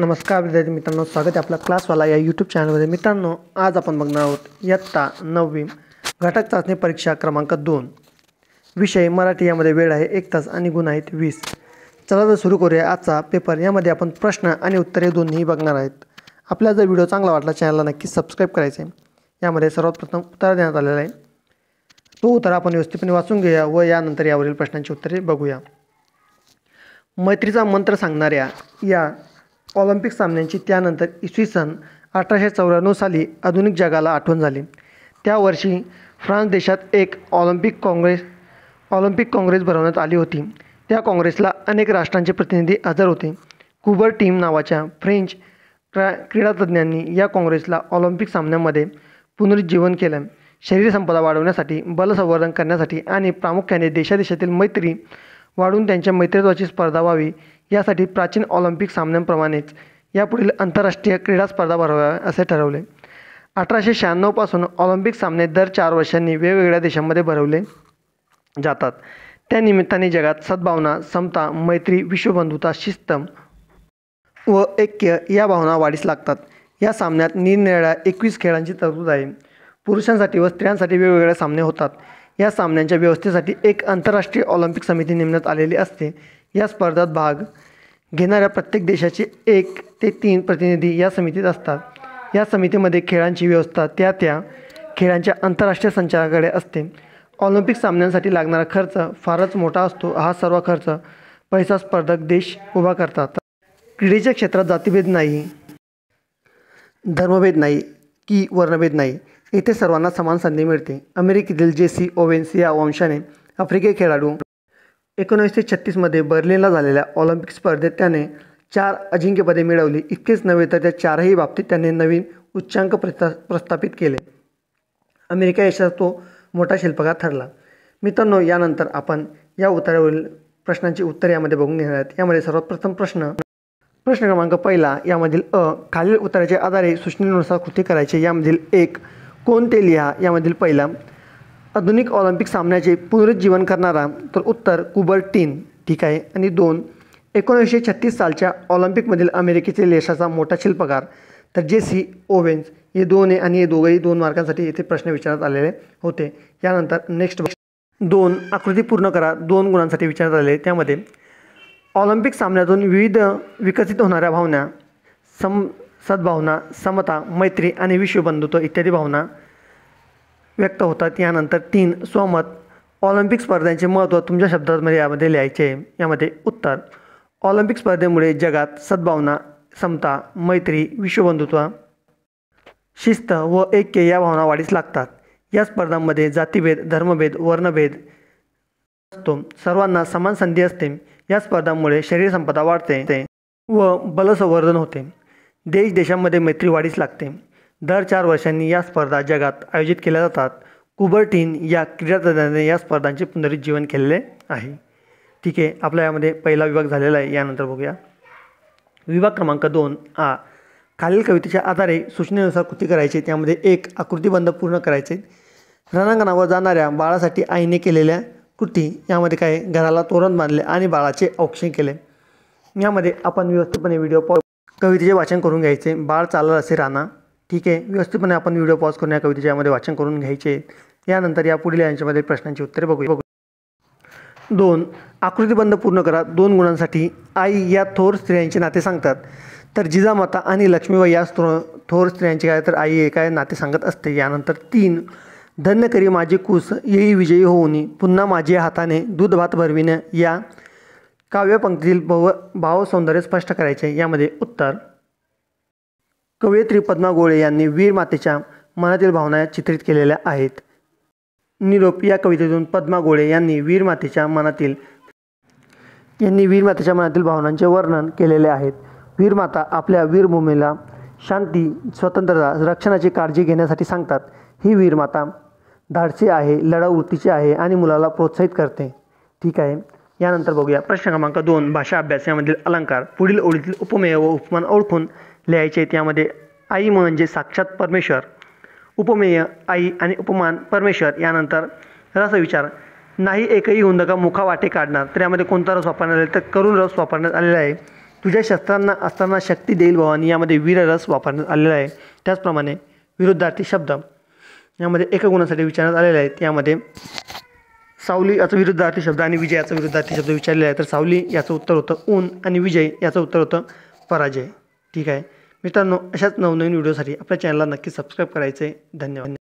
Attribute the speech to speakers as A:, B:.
A: नमस्कार विद्यार्थी मित्रांनो स्वागत आहे आपल्या क्लासवाला या यूट्यूब चॅनलमध्ये मित्रांनो आज आपण बघणार आहोत इयत्ता नववी घटक चाचणी परीक्षा क्रमांक दोन विषय मराठी यामध्ये वेळ आहे एक तास आणि गुण आहेत वीस चला तर सुरू करूया आजचा पेपर यामध्ये आपण प्रश्न आणि उत्तरे दोन्ही बघणार आहेत आपला जर व्हिडिओ चांगला वाटला चॅनलला नक्की सबस्क्राईब करायचे यामध्ये सर्वात प्रथम उत्तर देण्यात आलेला आहे तो उत्तर आपण व्यवस्थितपणे वाचून घेऊया व यानंतर यावरील प्रश्नांची उत्तरे बघूया मैत्रीचा मंत्र सांगणाऱ्या या ऑलिम्पिक सामन्यांची त्यानंतर इसवी सन अठराशे चौऱ्याण्णव साली आधुनिक जगाला आठवण झाली त्या वर्षी फ्रान्स देशात एक ऑलिम्पिक काँग्रेस ऑलिम्पिक काँग्रेस भरवण्यात आली होती त्या काँग्रेसला अनेक राष्ट्रांचे प्रतिनिधी हजर होते कुबर टीम नावाच्या फ्रेंच क्रा तज्ज्ञांनी या काँग्रेसला ऑलिम्पिक सामन्यांमध्ये पुनरुज्जीवन केलं शरीर संपदा वाढवण्यासाठी बलसंवर्धन करण्यासाठी आणि प्रामुख्याने देशादेशातील मैत्री वाढून त्यांच्या मैत्रित्वाची स्पर्धा व्हावी यासाठी प्राचीन ऑलिम्पिक सामन्यांप्रमाणेच यापुढील आंतरराष्ट्रीय क्रीडा स्पर्धा भरवाव्या असे ठरवले अठराशे शहाण्णवपासून ऑलिम्पिक सामने दर चार वर्षांनी वेगवेगळ्या देशांमध्ये भरवले जातात त्या निमित्ताने जगात सद्भावना समता मैत्री विश्वबंधुता शिस्त व ऐक्य या भावना वाढीस लागतात या सामन्यात निरनिराळ्या एकवीस खेळांची तरतूद आहे पुरुषांसाठी व स्त्रियांसाठी वेगवेगळे सामने होतात या सामन्यांच्या व्यवस्थेसाठी एक आंतरराष्ट्रीय ऑलिम्पिक समिती नेमण्यात आलेली असते या स्पर्धात भाग घेणाऱ्या प्रत्येक देशाचे एक ते तीन प्रतिनिधी या समितीत असतात या समितीमध्ये खेळांची व्यवस्था त्या त्या खेळांच्या आंतरराष्ट्रीय संचालकाकडे असते ऑलिम्पिक सामन्यांसाठी लागणारा खर्च फारच मोठा असतो हा सर्व खर्च पैसा स्पर्धक देश उभा करतात क्रीडेच्या क्षेत्रात जातीभेद नाही धर्मभेद नाही की वर्णभेद नाही येथे सर्वांना समान संधी मिळते अमेरिकेतील जेसी ओवेन्स या वंशाने आफ्रिकी खेळाडू एकोणीसशे छत्तीसमध्ये बर्लिनला झालेल्या ऑलिम्पिक स्पर्धेत त्याने चार अजिंक्यपदे मिळवली इतकेच नव्हे तर त्या चारही बाबतीत त्याने नवीन उच्चांक प्रस्ता प्रस्थापित केले अमेरिका यशाचा तो मोठा शिल्पकार ठरला मित्रांनो यानंतर आपण या उतारावरील प्रश्नांची उत्तर यामध्ये बघून घेणार आहेत यामध्ये सर्वात प्रथम प्रश्न प्रश्न क्रमांक पहिला यामधील अ खालील उत्तराच्या आधारे सूचनेनुसार कृती करायचे यामधील एक कोणते लिहा यामधील पहिला आधुनिक ऑलिम्पिक सामन्याचे पुनरुज्जीवन करणारा तर उत्तर टीन ठीक आहे आणि दोन एकोणीसशे छत्तीस सालच्या ऑलिम्पिकमधील अमेरिकेचे लेशाचा मोठा शिल्पकार तर जे सी ओवेन्स हे दोन आणि हे दोघंही दोन मार्कांसाठी येथे प्रश्न विचारत आलेले होते यानंतर नेक्स्ट दोन आकृती पूर्ण करा दोन गुणांसाठी विचारत आले त्यामध्ये ऑलिम्पिक सामन्यातून विविध विकसित होणाऱ्या भावना सम सद्भावना समता मैत्री आणि विश्वबंधुत्व इत्यादी भावना व्यक्त होतात यानंतर तीन स्वमत ऑलिम्पिक स्पर्धांचे महत्त्व तुमच्या शब्दांमध्ये यामध्ये लिहायचे यामध्ये उत्तर ऑलिम्पिक स्पर्धेमुळे जगात सद्भावना समता मैत्री विश्वबंधुत्व शिस्त व ऐक्य या भावना वाढीस लागतात या स्पर्धांमध्ये जातीभेद धर्मभेद वर्णभेद असतो सर्वांना समान संधी असते या स्पर्धांमुळे शरीर संपदा वाढते व बलसंवर्धन होते देश देशामध्ये मैत्री वाढीस लागते दर चार वर्षांनी या स्पर्धा जगात आयोजित केल्या जातात कुबर्टीन या क्रीडातज्ञाने या स्पर्धांचे पुनरुज्जीवन केलेले आहे ठीक आहे आपल्या यामध्ये पहिला विभाग झालेला आहे यानंतर बघूया विभाग क्रमांक दोन आ खालील कवितेच्या आधारे सूचनेनुसार कृती करायची त्यामध्ये एक आकृतीबंध पूर्ण करायचे रणांगणावर जाणाऱ्या बाळासाठी आईने केलेल्या कृती यामध्ये काय घराला तोरण बांधले आणि बाळाचे औक्षण केले यामध्ये आपण व्यवस्थितपणे व्हिडिओ पाहू कवितेचे वाचन करून घ्यायचे बाळ चालत असे राणा ठीक आहे व्यवस्थितपणे आपण व्हिडिओ पॉज करून या कवितेच्या यामध्ये वाचन करून घ्यायचे यानंतर या पुढील यांच्यामध्ये प्रश्नांची उत्तरे बघू बघू दोन आकृतीबंध पूर्ण करा दोन गुणांसाठी आई या थोर स्त्रियांचे नाते सांगतात तर जिजामाता आणि लक्ष्मीबाई या स्त्रो थोर स्त्रियांचे काय तर आई एका नाते सांगत असते यानंतर तीन धन्य करी माझी कुस येई विजयी होऊनी पुन्हा माझे हाताने दूध भात भरविणे या काव्यपंक्तीतील भव भावसौंदर्य स्पष्ट करायचे यामध्ये उत्तर कवयित्री पद्मा गोळे यांनी वीर मातेच्या मनातील भावना चित्रित केलेल्या आहेत निरोप या कवितेतून पद्मा गोळे यांनी वीर मातेच्या मनातील यांनी वीर मातेच्या मनातील भावनांचे वर्णन केलेले आहेत वीरमाता आपल्या वीरभूमीला शांती स्वतंत्रता रक्षणाची काळजी घेण्यासाठी सांगतात ही वीरमाता धाडसी आहे लढाऊ आहे आणि मुलाला प्रोत्साहित करते ठीक आहे यानंतर बघूया प्रश्न क्रमांक दोन भाषा अभ्यासामधील अलंकार पुढील ओळीतील उपमेय व उपमान ओळखून लिहायचे त्यामध्ये आई म्हणजे साक्षात परमेश्वर उपमेय आई आणि उपमान परमेश्वर यानंतर विचार नाही एकही हुंदका मुखा वाटे काढणार तर यामध्ये कोणता रस वापरण्यात आले तर करुण रस वापरण्यात आलेला आहे तुझ्या शस्त्रांना असताना शक्ती देईल भवानी यामध्ये वीर रस वापरण्यात आलेला आहे त्याचप्रमाणे विरुद्धार्थी शब्द यामध्ये एका गुणासाठी विचारण्यात आलेले आहेत यामध्ये सावली याचा विरुद्धार्थी शब्द आणि विजय याचा विरुद्धार्थी शब्द विचारलेला आहे तर सावली याचं उत्तर होतं ऊन आणि विजय याचं उत्तर होतं पराजय ठीक आहे मित्रांनो अशाच नवनवीन व्हिडिओसाठी आपल्या चॅनलला नक्की सबस्क्राईब करायचे धन्यवाद